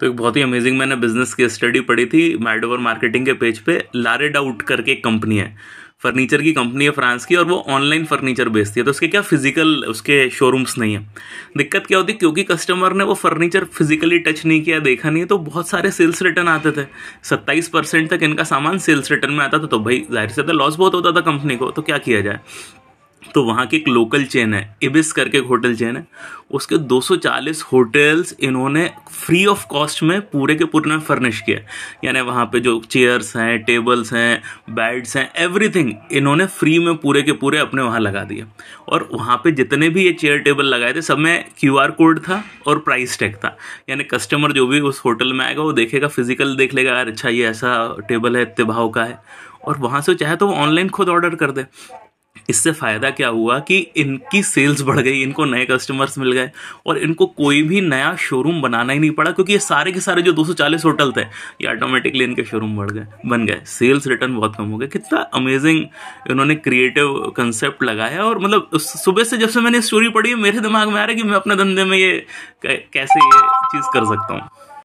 तो एक बहुत ही अमेजिंग मैंने बिजनेस की स्टडी पढ़ी थी मैडोवर मार्केटिंग के पेज पे लारेड आउट करके एक कंपनी है फर्नीचर की कंपनी है फ्रांस की और वो ऑनलाइन फर्नीचर बेचती है तो उसके क्या फिजिकल उसके शोरूम्स नहीं है दिक्कत क्या होती क्योंकि कस्टमर ने वो फर्नीचर फिजिकली टच नहीं किया देखा नहीं है तो बहुत सारे सेल्स रिटर्न आते थे सत्ताईस परसेंट तक इनका सामान सेल्स रिटर्न में आता था तो भाई जाहिर से लॉस बहुत होता था कंपनी को तो क्या किया जाए तो वहाँ की एक लोकल चेन है इबिस करके एक होटल चेन है उसके 240 होटल्स इन्होंने फ्री ऑफ कॉस्ट में पूरे के पूरे में फर्निश किया यानी वहाँ पे जो चेयर्स हैं टेबल्स हैं बेड्स हैं एवरीथिंग इन्होंने फ्री में पूरे के पूरे अपने वहाँ लगा दिए और वहाँ पे जितने भी ये चेयर टेबल लगाए थे सब में क्यू कोड था और प्राइस टैग था यानी कस्टमर जो भी उस होटल में आएगा वो देखेगा फिजिकल देख लेगा यार अच्छा ये ऐसा टेबल है इतने भाव का है और वहाँ से चाहे तो वो ऑनलाइन खुद ऑर्डर कर दे इससे फ़ायदा क्या हुआ कि इनकी सेल्स बढ़ गई इनको नए कस्टमर्स मिल गए और इनको कोई भी नया शोरूम बनाना ही नहीं पड़ा क्योंकि ये सारे के सारे जो 240 होटल थे ये ऑटोमेटिकली इनके शोरूम बढ़ गए बन गए सेल्स रिटर्न बहुत कम हो गए कितना अमेजिंग इन्होंने क्रिएटिव कंसेप्ट लगाया और मतलब सुबह से जब से मैंने स्टोरी पढ़ी मेरे दिमाग में आ रहा है कि मैं अपने धंधे में ये कैसे ये चीज़ कर सकता हूँ